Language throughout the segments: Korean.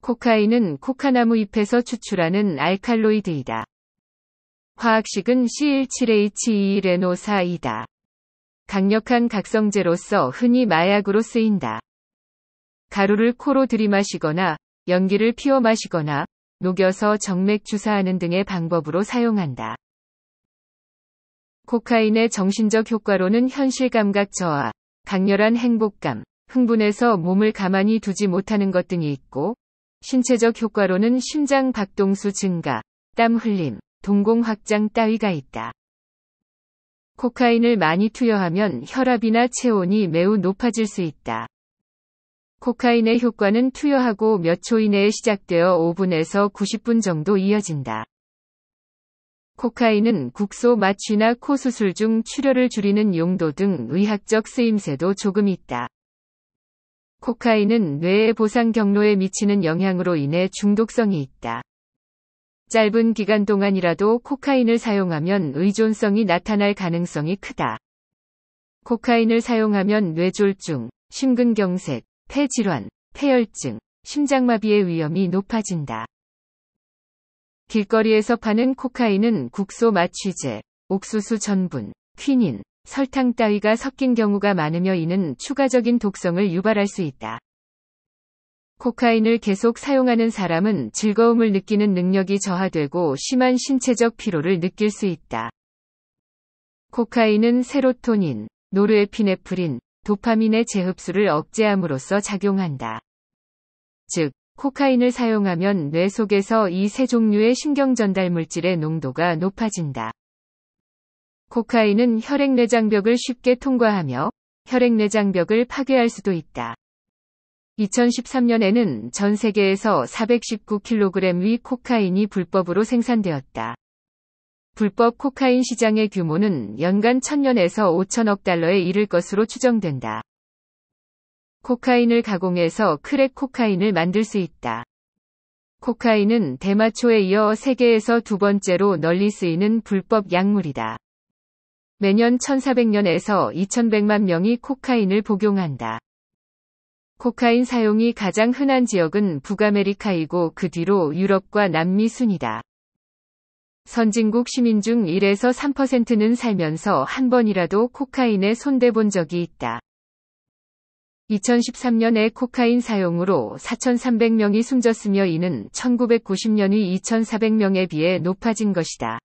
코카인은 코카나무 잎에서 추출하는 알칼로이드이다. 화학식은 C17H2레노4이다. E 1 강력한 각성제로서 흔히 마약으로 쓰인다. 가루를 코로 들이마시거나 연기를 피워 마시거나 녹여서 정맥 주사하는 등의 방법으로 사용한다. 코카인의 정신적 효과로는 현실 감각 저하, 강렬한 행복감, 흥분해서 몸을 가만히 두지 못하는 것 등이 있고 신체적 효과로는 심장 박동수 증가, 땀 흘림, 동공 확장 따위가 있다. 코카인을 많이 투여하면 혈압이나 체온이 매우 높아질 수 있다. 코카인의 효과는 투여하고 몇 초 이내에 시작되어 5분에서 90분 정도 이어진다. 코카인은 국소 마취나 코수술 중 출혈을 줄이는 용도 등 의학적 쓰임새도 조금 있다. 코카인은 뇌의 보상 경로에 미치는 영향으로 인해 중독성이 있다. 짧은 기간 동안이라도 코카인을 사용하면 의존성이 나타날 가능성이 크다. 코카인을 사용하면 뇌졸중, 심근경색, 폐질환, 폐혈증, 심장마비의 위험이 높아진다. 길거리에서 파는 코카인은 국소 마취제, 옥수수 전분, 퀸인, 설탕 따위가 섞인 경우가 많으며 이는 추가적인 독성을 유발할 수 있다. 코카인을 계속 사용하는 사람은 즐거움을 느끼는 능력이 저하되고 심한 신체적 피로를 느낄 수 있다. 코카인은 세로토닌, 노르에피네프린, 도파민의 재흡수를 억제함으로써 작용한다. 즉, 코카인을 사용하면 뇌 속에서 이 세 종류의 신경전달 물질의 농도가 높아진다. 코카인은 혈액 내장벽을 쉽게 통과하며 혈액 내장벽을 파괴할 수도 있다. 2013년에는 전 세계에서 419kg 위 코카인이 불법으로 생산되었다. 불법 코카인 시장의 규모는 연간 1000년에서 5 0 0 0억 달러에 이를 것으로 추정된다. 코카인을 가공해서 크랙 코카인을 만들 수 있다. 코카인은 대마초에 이어 세계에서 두 번째로 널리 쓰이는 불법 약물이다. 매년 1400년에서 2100만 명이 코카인을 복용한다. 코카인 사용이 가장 흔한 지역은 북아메리카이고 그 뒤로 유럽과 남미 순이다. 선진국 시민 중 1에서 3%는 살면서 한 번이라도 코카인에 손대본 적이 있다. 2013년에 코카인 사용으로 4,300명이 숨졌으며 이는 1990년 이 2,400명에 비해 높아진 것이다.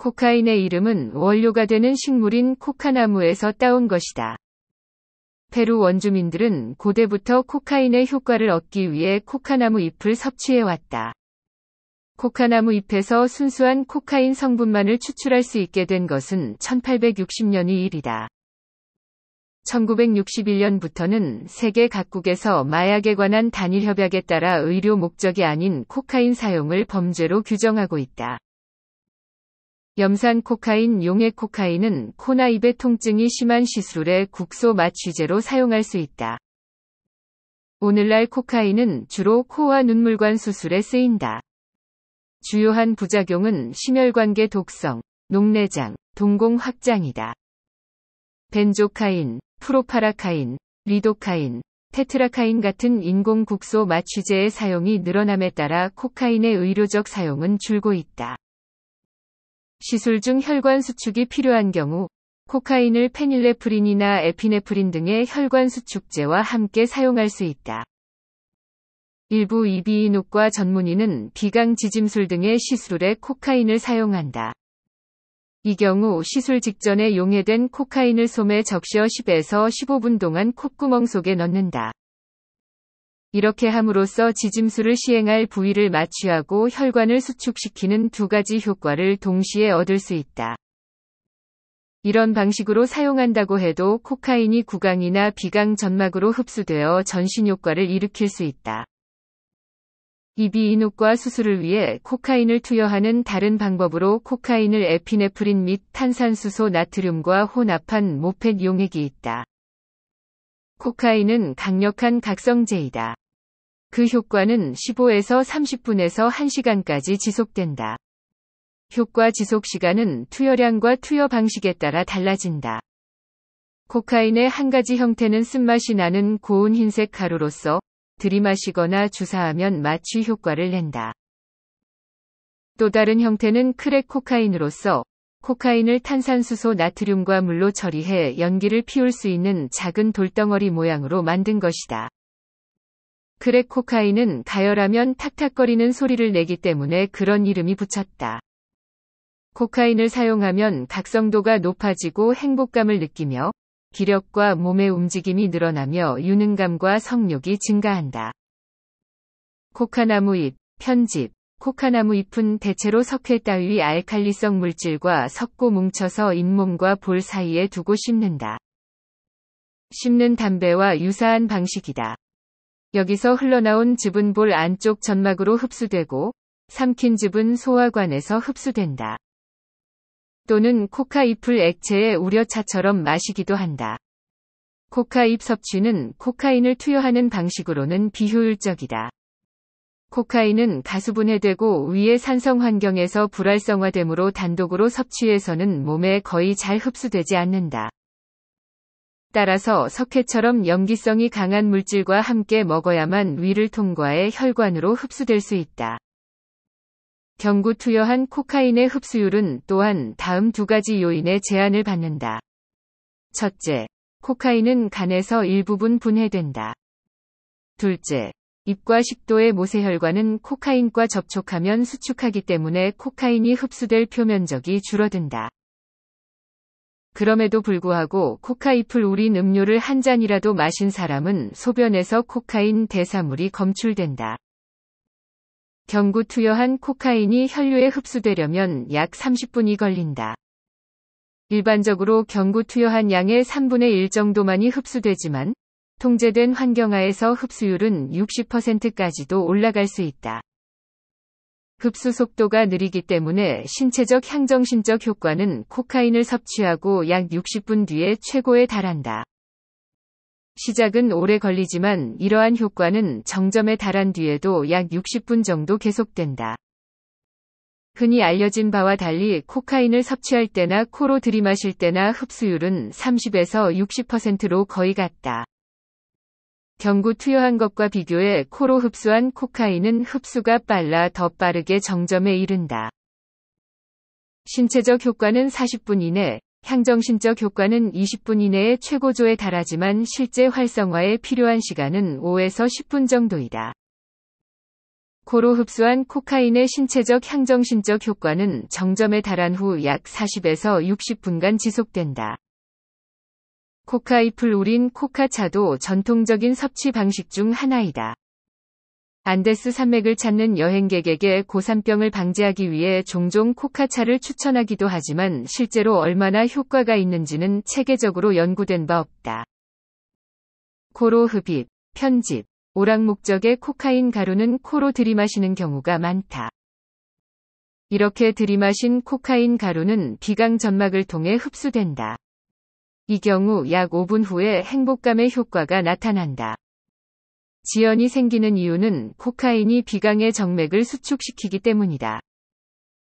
코카인의 이름은 원료가 되는 식물인 코카나무에서 따온 것이다. 페루 원주민들은 고대부터 코카인의 효과를 얻기 위해 코카나무 잎을 섭취해왔다. 코카나무 잎에서 순수한 코카인 성분만을 추출할 수 있게 된 것은 1860년이 일이다. 1961년부터는 세계 각국에서 마약에 관한 단일 협약에 따라 의료 목적이 아닌 코카인 사용을 범죄로 규정하고 있다. 염산 코카인 용액 코카인은 코나 입의 통증이 심한 시술에 국소 마취제로 사용할 수 있다. 오늘날 코카인은 주로 코와 눈물관 수술에 쓰인다. 주요한 부작용은 심혈관계 독성, 녹내장, 동공 확장이다. 벤조카인, 프로파라카인, 리도카인, 테트라카인 같은 인공 국소 마취제의 사용이 늘어남에 따라 코카인의 의료적 사용은 줄고 있다. 시술 중 혈관 수축이 필요한 경우 코카인을 페닐레프린이나 에피네프린 등의 혈관 수축제와 함께 사용할 수 있다. 일부 이비인후과 전문의는 비강 지짐술 등의 시술에 코카인을 사용한다. 이 경우 시술 직전에 용해된 코카인을 솜에 적셔 10에서 15분 동안 콧구멍 속에 넣는다. 이렇게 함으로써 지짐술을 시행할 부위를 마취하고 혈관을 수축시키는 두 가지 효과를 동시에 얻을 수 있다. 이런 방식으로 사용한다고 해도 코카인이 구강이나 비강 점막으로 흡수되어 전신 효과를 일으킬 수 있다. 이비인후과 수술을 위해 코카인을 투여하는 다른 방법으로 코카인을 에피네프린 및 탄산수소 나트륨과 혼합한 모펫 용액이 있다. 코카인은 강력한 각성제이다. 그 효과는 15에서 30분에서 1시간까지 지속된다. 효과 지속 시간은 투여량과 투여 방식에 따라 달라진다. 코카인의 한 가지 형태는 쓴맛이 나는 고운 흰색 가루로서 들이마시거나 주사하면 마취 효과를 낸다. 또 다른 형태는 크랙 코카인으로서 코카인을 탄산수소 나트륨과 물로 처리해 연기를 피울 수 있는 작은 돌덩어리 모양으로 만든 것이다. 크랙코카인은 가열하면 탁탁거리는 소리를 내기 때문에 그런 이름이 붙였다. 코카인을 사용하면 각성도가 높아지고 행복감을 느끼며 기력과 몸의 움직임이 늘어나며 유능감과 성욕이 증가한다. 코카나무 잎, 편집. 코카나무 잎은 대체로 석회 따위 알칼리성 물질과 섞고 뭉쳐서 잇몸과 볼 사이에 두고 씹는다. 씹는 담배와 유사한 방식이다. 여기서 흘러나온 즙은 볼 안쪽 점막으로 흡수되고 삼킨 즙은 소화관에서 흡수된다. 또는 코카잎을 액체의 우려차처럼 마시기도 한다. 코카잎 섭취는 코카인을 투여하는 방식으로는 비효율적이다. 코카인은 가수분해되고 위의 산성 환경에서 불활성화되므로 단독으로 섭취해서는 몸에 거의 잘 흡수되지 않는다. 따라서 석회처럼 염기성이 강한 물질과 함께 먹어야만 위를 통과해 혈관으로 흡수될 수 있다. 경구 투여한 코카인의 흡수율은 또한 다음 두 가지 요인의 제한을 받는다. 첫째, 코카인은 간에서 일부분 분해된다. 둘째, 입과 식도의 모세혈관은 코카인과 접촉하면 수축하기 때문에 코카인이 흡수될 표면적이 줄어든다. 그럼에도 불구하고 코카잎을 우린 음료를 한 잔이라도 마신 사람은 소변에서 코카인 대사물이 검출된다. 경구 투여한 코카인이 혈류에 흡수되려면 약 30분이 걸린다. 일반적으로 경구 투여한 양의 3분의 1 정도만이 흡수되지만 통제된 환경하에서 흡수율은 60%까지도 올라갈 수 있다. 흡수 속도가 느리기 때문에 신체적 향정신적 효과는 코카인을 섭취하고 약 60분 뒤에 최고에 달한다. 시작은 오래 걸리지만 이러한 효과는 정점에 달한 뒤에도 약 60분 정도 계속된다. 흔히 알려진 바와 달리 코카인을 섭취할 때나 코로 들이마실 때나 흡수율은 30에서 60%로 거의 같다. 경구 투여한 것과 비교해 코로 흡수한 코카인은 흡수가 빨라 더 빠르게 정점에 이른다. 신체적 효과는 40분 이내, 향정신적 효과는 20분 이내에 최고조에 달하지만 실제 활성화에 필요한 시간은 5에서 10분 정도이다. 코로 흡수한 코카인의 신체적 향정신적 효과는 정점에 달한 후 약 40에서 60분간 지속된다. 코카이풀 우린 코카차도 전통적인 섭취 방식 중 하나이다. 안데스 산맥을 찾는 여행객에게 고산병을 방지하기 위해 종종 코카차를 추천하기도 하지만 실제로 얼마나 효과가 있는지는 체계적으로 연구된 바 없다. 코로 흡입, 편집, 오락 목적의 코카인 가루는 코로 들이마시는 경우가 많다. 이렇게 들이마신 코카인 가루는 비강 점막을 통해 흡수된다. 이 경우 약 5분 후에 행복감의 효과가 나타난다. 지연이 생기는 이유는 코카인이 비강의 정맥을 수축시키기 때문이다.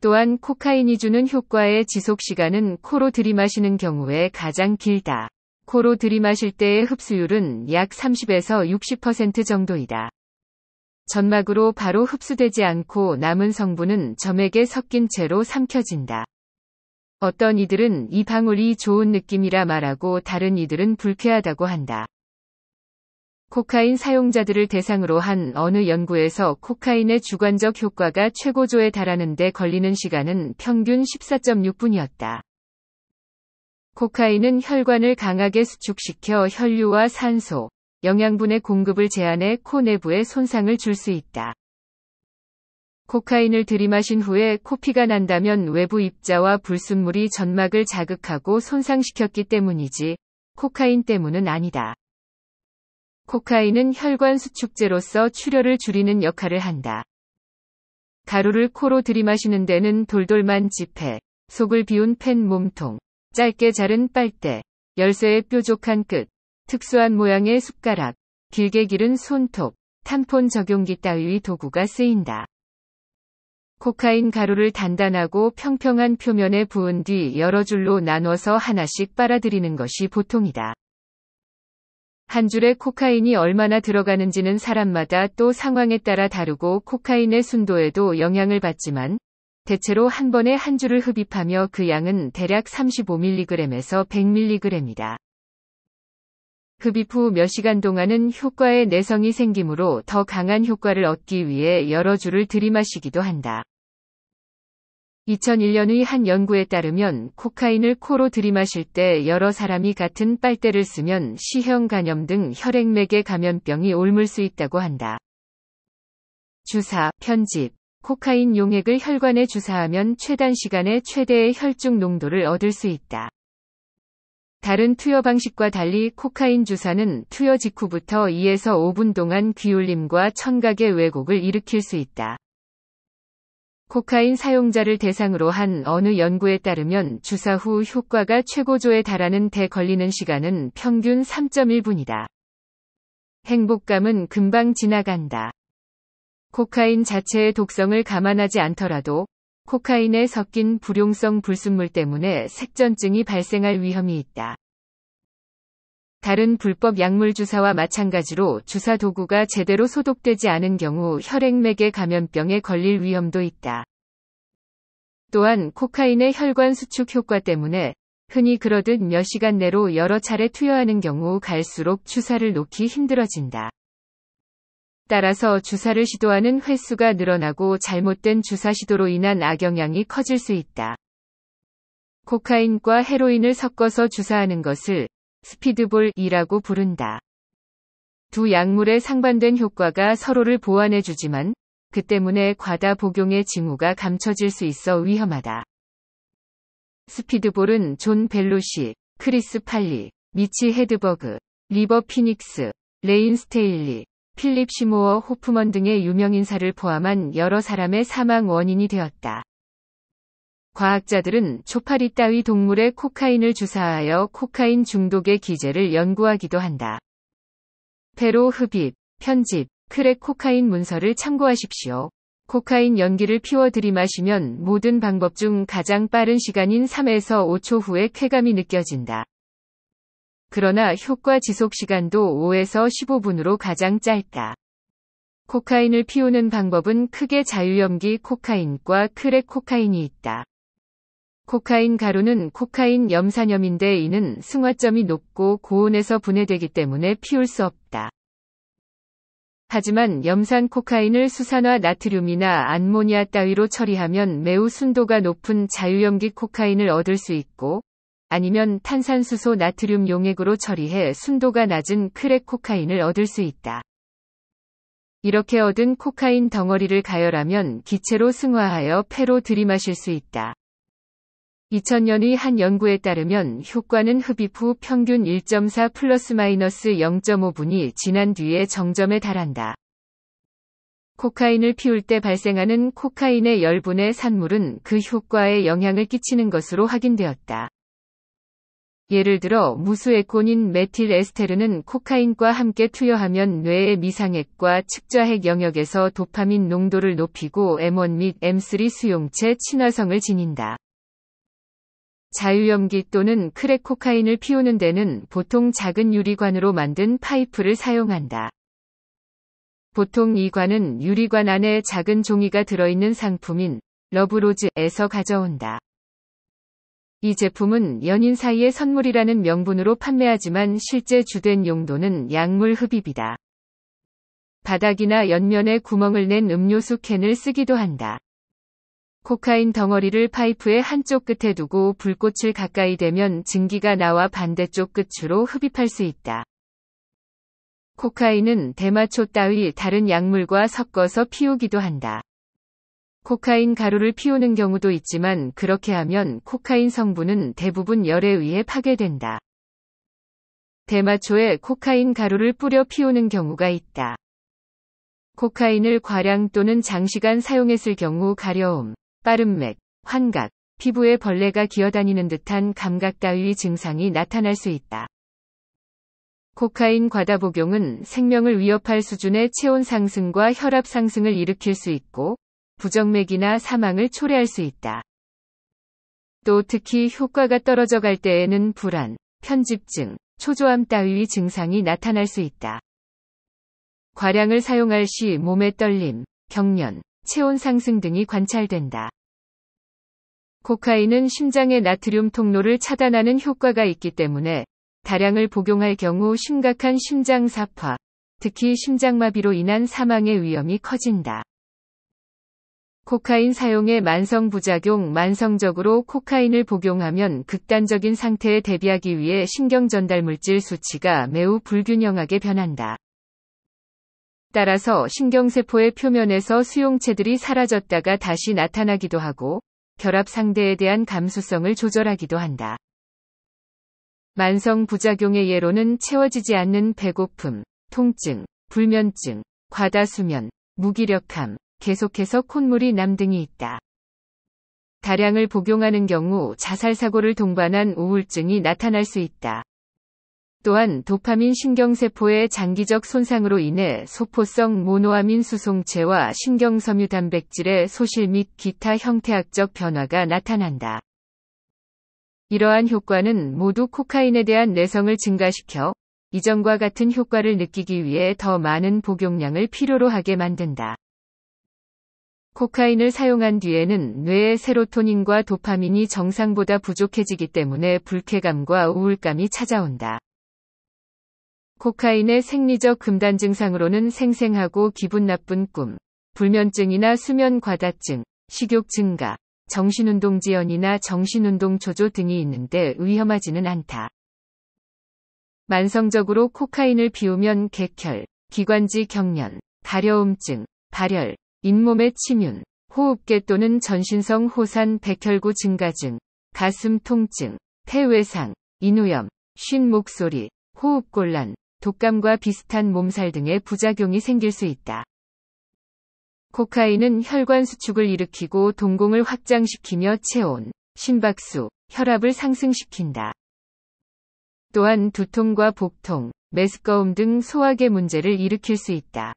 또한 코카인이 주는 효과의 지속 시간은 코로 들이마시는 경우에 가장 길다. 코로 들이마실 때의 흡수율은 약 30에서 60% 정도이다. 점막으로 바로 흡수되지 않고 남은 성분은 점액에 섞인 채로 삼켜진다. 어떤 이들은 이 방울이 좋은 느낌이라 말하고 다른 이들은 불쾌하다고 한다. 코카인 사용자들을 대상으로 한 어느 연구에서 코카인의 주관적 효과가 최고조에 달하는데 걸리는 시간은 평균 14.6분이었다. 코카인은 혈관을 강하게 수축시켜 혈류와 산소, 영양분의 공급을 제한해 코 내부에 손상을 줄 수 있다. 코카인을 들이마신 후에 코피가 난다면 외부 입자와 불순물이 점막을 자극하고 손상시켰기 때문이지 코카인 때문은 아니다. 코카인은 혈관 수축제로서 출혈을 줄이는 역할을 한다. 가루를 코로 들이마시는 데는 돌돌만 지폐, 속을 비운 펜 몸통, 짧게 자른 빨대, 열쇠의 뾰족한 끝, 특수한 모양의 숟가락, 길게 기른 손톱, 탄폰 적용기 따위 도구가 쓰인다. 코카인 가루를 단단하고 평평한 표면에 부은 뒤 여러 줄로 나눠서 하나씩 빨아들이는 것이 보통이다. 한 줄에 코카인이 얼마나 들어가는지는 사람마다 또 상황에 따라 다르고 코카인의 순도에도 영향을 받지만 대체로 한 번에 한 줄을 흡입하며 그 양은 대략 35mg에서 100mg이다. 흡입 후 몇 시간 동안은 효과에 내성이 생기므로 더 강한 효과를 얻기 위해 여러 줄을 들이마시기도 한다. 2001년의 한 연구에 따르면 코카인을 코로 들이마실 때 여러 사람이 같은 빨대를 쓰면 시형 간염 등 혈액맥의 감염병이 옮을 수 있다고 한다. 주사, 편집. 코카인 용액을 혈관에 주사하면 최단 시간에 최대의 혈중 농도를 얻을 수 있다. 다른 투여 방식과 달리 코카인 주사는 투여 직후부터 2에서 5분 동안 귀울림과 청각의 왜곡을 일으킬 수 있다. 코카인 사용자를 대상으로 한 어느 연구에 따르면 주사 후 효과가 최고조에 달하는 데 걸리는 시간은 평균 3.1분이다. 행복감은 금방 지나간다. 코카인 자체의 독성을 감안하지 않더라도 코카인에 섞인 불용성 불순물 때문에 색전증이 발생할 위험이 있다. 다른 불법 약물 주사와 마찬가지로 주사 도구가 제대로 소독되지 않은 경우 혈액맥의 감염병에 걸릴 위험도 있다. 또한 코카인의 혈관 수축 효과 때문에 흔히 그러듯 몇 시간 내로 여러 차례 투여하는 경우 갈수록 주사를 놓기 힘들어진다. 따라서 주사를 시도하는 횟수가 늘어나고 잘못된 주사 시도로 인한 악영향이 커질 수 있다. 코카인과 헤로인을 섞어서 주사하는 것을 스피드볼이라고 부른다. 두 약물의 상반된 효과가 서로를 보완해주지만 그 때문에 과다 복용의 징후가 감춰질 수 있어 위험하다. 스피드볼은 존벨로시 크리스 팔리, 미치 헤드버그, 리버 피닉스, 레인 스테일리, 필립 시모어 호프먼 등의 유명 인사를 포함한 여러 사람의 사망 원인이 되었다. 과학자들은 초파리 따위 동물에 코카인을 주사하여 코카인 중독의 기제를 연구하기도 한다. 페로 흡입, 편집, 크랙 코카인 문서를 참고하십시오. 코카인 연기를 피워 들이마시면 모든 방법 중 가장 빠른 시간인 3에서 5초 후에 쾌감이 느껴진다. 그러나 효과 지속 시간도 5에서 15분으로 가장 짧다. 코카인을 피우는 방법은 크게 자유염기 코카인과 크랙 코카인이 있다. 코카인 가루는 코카인 염산염인데 이는 승화점이 높고 고온에서 분해되기 때문에 피울 수 없다. 하지만 염산 코카인을 수산화 나트륨이나 암모니아 따위로 처리하면 매우 순도가 높은 자유염기 코카인을 얻을 수 있고 아니면 탄산수소 나트륨 용액으로 처리해 순도가 낮은 크랙 코카인을 얻을 수 있다. 이렇게 얻은 코카인 덩어리를 가열하면 기체로 승화하여 폐로 들이마실 수 있다. 2000년의 한 연구에 따르면 효과는 흡입 후 평균 1.4 플러스 마이너스 0.5분이 지난 뒤에 정점에 달한다. 코카인을 피울 때 발생하는 코카인의 열분의 산물은 그 효과에 영향을 끼치는 것으로 확인되었다. 예를 들어 무수에코닌 메틸 에스테르는 코카인과 함께 투여하면 뇌의 미상액과 측좌핵 영역에서 도파민 농도를 높이고 M1 및 M3 수용체 친화성을 지닌다. 자유염기 또는 크랙 코카인을 피우는 데는 보통 작은 유리관으로 만든 파이프를 사용한다. 보통 이 관은 유리관 안에 작은 종이가 들어있는 상품인 러브로즈에서 가져온다. 이 제품은 연인 사이의 선물이라는 명분으로 판매하지만 실제 주된 용도는 약물 흡입이다. 바닥이나 옆면에 구멍을 낸 음료수 캔을 쓰기도 한다. 코카인 덩어리를 파이프의 한쪽 끝에 두고 불꽃을 가까이 대면 증기가 나와 반대쪽 끝으로 흡입할 수 있다. 코카인은 대마초 따위 다른 약물과 섞어서 피우기도 한다. 코카인 가루를 피우는 경우도 있지만 그렇게 하면 코카인 성분은 대부분 열에 의해 파괴된다. 대마초에 코카인 가루를 뿌려 피우는 경우가 있다. 코카인을 과량 또는 장시간 사용했을 경우 가려움, 빠른 맥, 환각, 피부에 벌레가 기어다니는 듯한 감각 따위 증상이 나타날 수 있다. 코카인 과다 복용은 생명을 위협할 수준의 체온 상승과 혈압 상승을 일으킬 수 있고 부정맥이나 사망을 초래할 수 있다. 또 특히 효과가 떨어져 갈 때에는 불안, 편집증, 초조함 따위 증상이 나타날 수 있다. 과량을 사용할 시 몸의 떨림, 경련, 체온 상승 등이 관찰된다. 코카인은 심장의 나트륨 통로를 차단하는 효과가 있기 때문에 다량을 복용할 경우 심각한 심장사파, 특히 심장마비로 인한 사망의 위험이 커진다. 코카인 사용의 만성 부작용 만성적으로 코카인을 복용하면 극단적인 상태에 대비하기 위해 신경전달물질 수치가 매우 불균형하게 변한다. 따라서 신경세포의 표면에서 수용체들이 사라졌다가 다시 나타나기도 하고 결합 상대에 대한 감수성을 조절하기도 한다. 만성 부작용의 예로는 채워지지 않는 배고픔, 통증, 불면증, 과다수면, 무기력함, 계속해서 콧물이 남 등이 있다. 다량을 복용하는 경우 자살사고를 동반한 우울증이 나타날 수 있다. 또한 도파민 신경세포의 장기적 손상으로 인해 소포성 모노아민 수송체와 신경섬유 단백질의 소실 및 기타 형태학적 변화가 나타난다. 이러한 효과는 모두 코카인에 대한 내성을 증가시켜 이전과 같은 효과를 느끼기 위해 더 많은 복용량을 필요로 하게 만든다. 코카인을 사용한 뒤에는 뇌의 세로토닌과 도파민이 정상보다 부족해지기 때문에 불쾌감과 우울감이 찾아온다. 코카인의 생리적 금단 증상으로는 생생하고 기분 나쁜 꿈, 불면증이나 수면 과다증, 식욕 증가, 정신운동 지연이나 정신운동 조조 등이 있는데 위험하지는 않다. 만성적으로 코카인을 비우면 객혈, 기관지 경련, 가려움증, 발열, 잇몸의 침윤, 호흡계 또는 전신성 호산 백혈구 증가증, 가슴 통증, 폐외상, 인후염, 쉰 목소리, 호흡곤란, 독감과 비슷한 몸살 등의 부작용이 생길 수 있다. 코카인은 혈관 수축을 일으키고 동공을 확장시키며 체온, 심박수, 혈압을 상승시킨다. 또한 두통과 복통, 메스꺼움 등 소화계 문제를 일으킬 수 있다.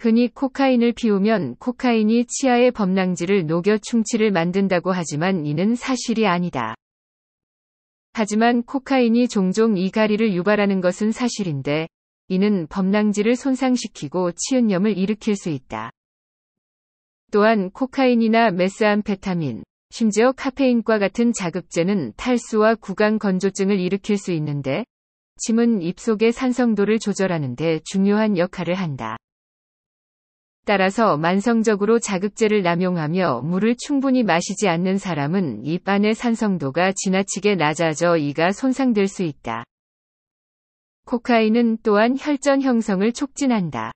흔히 코카인을 피우면 코카인이 치아의 범랑지를 녹여 충치를 만든다고 하지만 이는 사실이 아니다. 하지만 코카인이 종종 이가리를 유발하는 것은 사실인데 이는 범랑지를 손상시키고 치은염을 일으킬 수 있다. 또한 코카인이나 메스암페타민, 심지어 카페인과 같은 자극제는 탈수와 구강 건조증을 일으킬 수 있는데 침은 입속의 산성도를 조절하는 데 중요한 역할을 한다. 따라서 만성적으로 자극제를 남용하며 물을 충분히 마시지 않는 사람은 입 안의 산성도가 지나치게 낮아져 이가 손상될 수 있다. 코카인은 또한 혈전 형성을 촉진한다.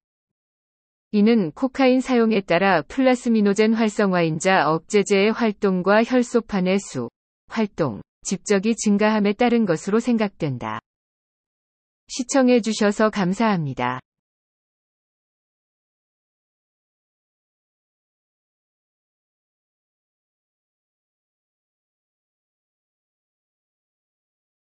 이는 코카인 사용에 따라 플라스미노젠 활성화인자 억제제의 활동과 혈소판의 수, 활동, 집적이 증가함에 따른 것으로 생각된다. 시청해주셔서 감사합니다.